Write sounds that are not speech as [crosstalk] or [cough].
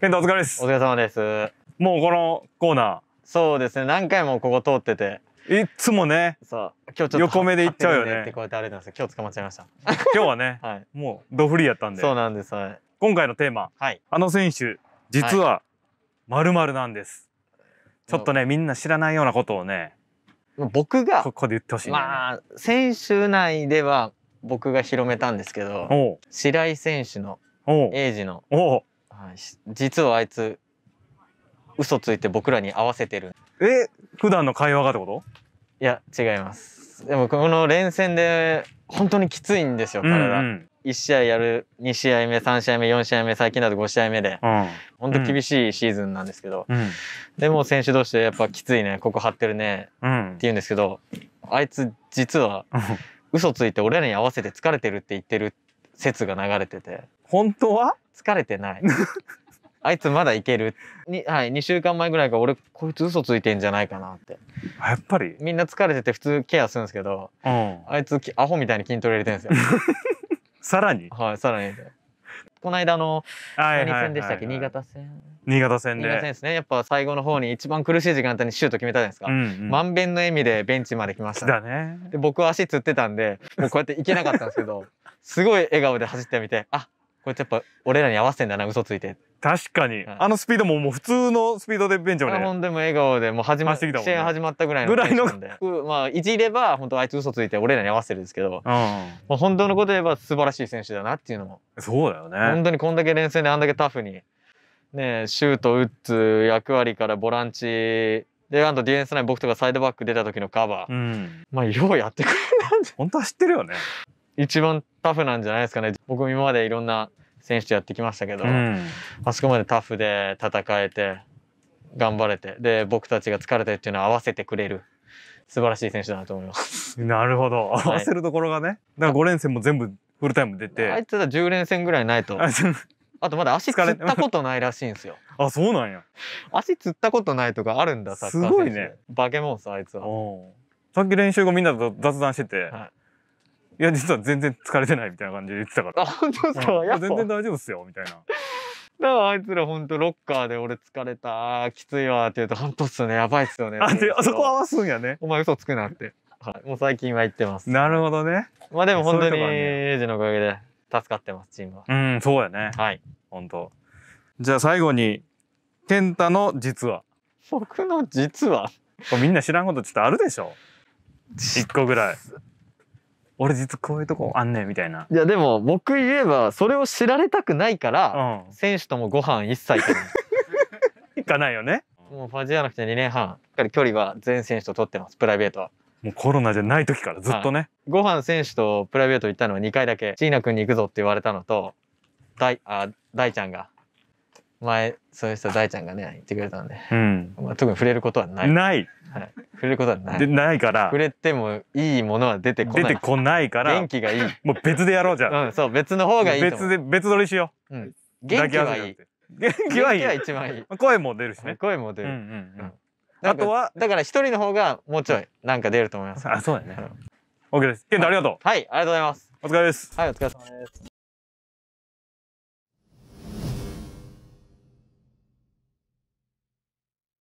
健太お疲れです。お疲れ様です。もうこのコーナー。そうですね。何回もここ通ってて。いつもね。そう。今日ちょっと横目で行っちゃうよね。ってこうやってあれなんですよ。今日捕まっちゃいました。[laughs] 今日はね、はい、もうドフリーやったんで。そうなんです。はい、今回のテーマ、はい、あの選手実はまるまるなんです、ちょっとねみんな知らないようなことをね。僕がここで言ってほしい、ね、まあ選手内では僕が広めたんですけど、白井選手のエイジの。おはい、実はあいつ嘘ついて僕らに合わせてるえ普段の会話がってこといや違いますでもこの連戦で本当にきついんですよ体、うんうん、1試合やる2試合目3試合目4試合目最近だと5試合目で、うん、本当厳しいシーズンなんですけど、うん、でも選手同士でやっぱきついねここ張ってるね、うん、って言うんですけどあいつ実は嘘ついて俺らに合わせて疲れてるって言ってるって説が流れてて本当は疲れてない [laughs] あいつまだいけるに、はい、2週間前ぐらいから俺こいつ嘘ついてんじゃないかなってやっぱりみんな疲れてて普通ケアするんですけど、うん、あいつアホみたいに筋トレ入れてるんですよ [laughs] さらにはいさらにこの間の何戦でしたっけ、新潟戦新潟戦で新潟戦ですねやっぱ最後の方に一番苦しい時間帯にシュート決めたじゃないですか、うんうん、満遍の笑みでベンチまで来ました、ね、で僕は足つってたんでもうこうやっていけなかったんですけどすごい笑顔で走ってみて、あ、こいつやっぱ俺らに合わせてんだな、嘘ついて。確かに、あのスピードももう普通のスピードでベンチまで、ね。でも笑顔で、もう始まっね、試合始まったぐらいの。ぐらいの。まあ、いじれば、本当あいつ嘘ついて俺らに合わせてるんですけど、うん、もう本当のこと言えば素晴らしい選手だなっていうのも。そうだよね。本当にこんだけ連戦であんだけタフに、ね、シュート、打つ役割からボランチ、で、あとディフェンスライン僕とかサイドバック出た時のカバー。うん、まあ、ようやってくれるなんて。本当は知ってるよね。一番タフなんじゃないですかね僕も今までいろんな選手とやってきましたけど、うん、あそこまでタフで戦えて頑張れてで僕たちが疲れてっていうのを合わせてくれる素晴らしい選手だなと思います。なるほど合わせるところがね、はい、だから5連戦も全部フルタイム出てあいつは10連戦ぐらいないとあとまだ足つったことないらしいんですよあそうなんや足つったことないとかあるんだサッカーすごいねバケモンさあいつはさっき練習後みんなと雑談してて、はいいや実は全然疲れてないみたいな感じで言ってたからあ本当ですか、うん、やっぱ全然大丈夫っすよみたいなだからあいつら本当ロッカーで俺疲れたきついわって言うと本当っすよねやばいっすよねあであそこ合わすんやねお前嘘つくなって、はい、もう最近は言ってますなるほどねまあでも本当にエイジのおかげで助かってますチームはうんそうやねはい本当じゃあ最後に健太の実は僕の実はこみんな知らんことちょっとあるでしょ一個ぐらい俺実こういうとこあんねんみたいないやでも僕言えばそれを知られたくないから、うん、選手ともご飯一切 [laughs] 行かないよねもうファジアなくて2年半しっかり距離は全選手と取ってますプライベートはもうコロナじゃない時からずっとね、はい、ご飯選手とプライベート行ったのは2回だけ椎名君に行くぞって言われたのと大あ大ちゃんが前そういう人大ちゃんがね言ってくれたんで、うんまあ、特に触れることはないない触れることはないでないから触れてもいいものは出てこない出てこないから元気がいいもう別でやろうじゃん、うん、そう別の方がいい別で別撮りしよう、うん、元気はいい元気はいい一番いい声も出るしね声も出る、うんうんうんあとはだから一人の方がもうちょいなんか出ると思いますあそうだね OK です健太ありがとうはいありがとうございますお疲れですはいお疲れ様です